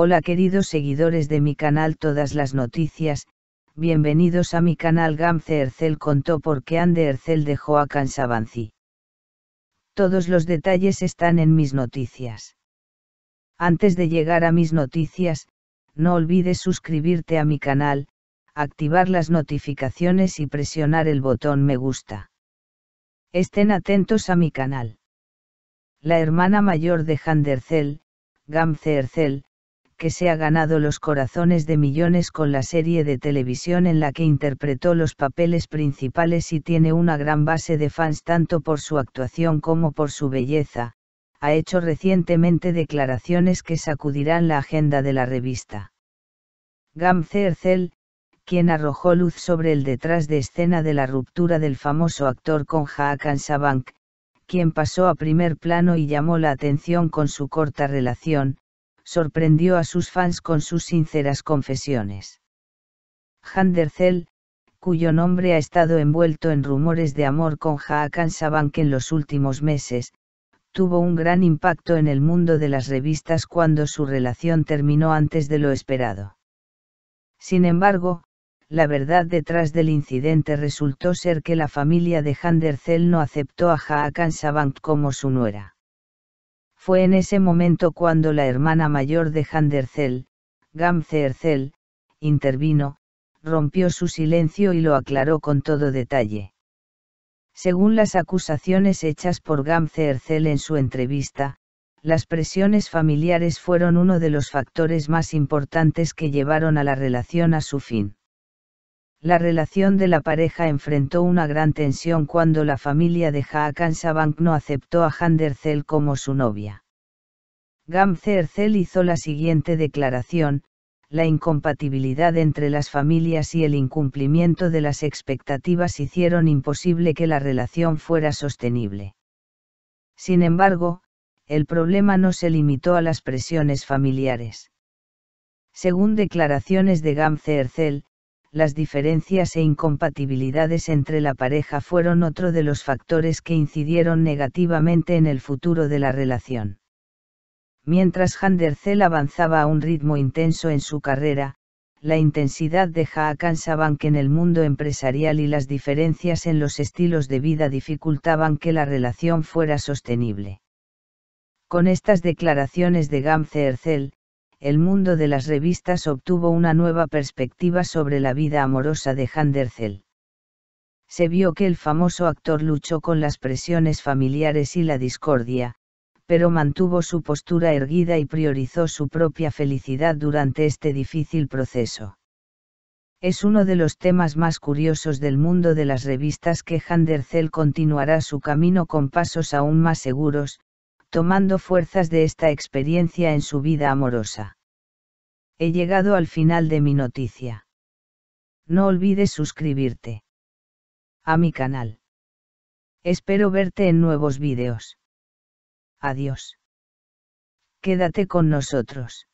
Hola queridos seguidores de mi canal Todas las Noticias, bienvenidos a mi canal Gamze contó por qué Andercel dejó a Kansabanzi. Todos los detalles están en mis noticias. Antes de llegar a mis noticias, no olvides suscribirte a mi canal, activar las notificaciones y presionar el botón me gusta. Estén atentos a mi canal. La hermana mayor de Handercel, Gamze que se ha ganado los corazones de millones con la serie de televisión en la que interpretó los papeles principales y tiene una gran base de fans tanto por su actuación como por su belleza, ha hecho recientemente declaraciones que sacudirán la agenda de la revista. Gam Zerzel, quien arrojó luz sobre el detrás de escena de la ruptura del famoso actor con Hakan Sabank, quien pasó a primer plano y llamó la atención con su corta relación, sorprendió a sus fans con sus sinceras confesiones. Handerzell, cuyo nombre ha estado envuelto en rumores de amor con Hakan Sabank en los últimos meses, tuvo un gran impacto en el mundo de las revistas cuando su relación terminó antes de lo esperado. Sin embargo, la verdad detrás del incidente resultó ser que la familia de Handerzell no aceptó a Hakan Sabank como su nuera. Fue en ese momento cuando la hermana mayor de Handercel, Gamze Ercel, intervino, rompió su silencio y lo aclaró con todo detalle. Según las acusaciones hechas por Gamze Ercel en su entrevista, las presiones familiares fueron uno de los factores más importantes que llevaron a la relación a su fin la relación de la pareja enfrentó una gran tensión cuando la familia de Haakan Sabank no aceptó a Handerzell como su novia. Gamze hizo la siguiente declaración, la incompatibilidad entre las familias y el incumplimiento de las expectativas hicieron imposible que la relación fuera sostenible. Sin embargo, el problema no se limitó a las presiones familiares. Según declaraciones de Gamze las diferencias e incompatibilidades entre la pareja fueron otro de los factores que incidieron negativamente en el futuro de la relación. Mientras Handercel avanzaba a un ritmo intenso en su carrera, la intensidad de Haakon que en el mundo empresarial y las diferencias en los estilos de vida dificultaban que la relación fuera sostenible. Con estas declaraciones de Gamze el mundo de las revistas obtuvo una nueva perspectiva sobre la vida amorosa de Handerzell. Se vio que el famoso actor luchó con las presiones familiares y la discordia, pero mantuvo su postura erguida y priorizó su propia felicidad durante este difícil proceso. Es uno de los temas más curiosos del mundo de las revistas que Handerzell continuará su camino con pasos aún más seguros, tomando fuerzas de esta experiencia en su vida amorosa. He llegado al final de mi noticia. No olvides suscribirte a mi canal. Espero verte en nuevos vídeos. Adiós. Quédate con nosotros.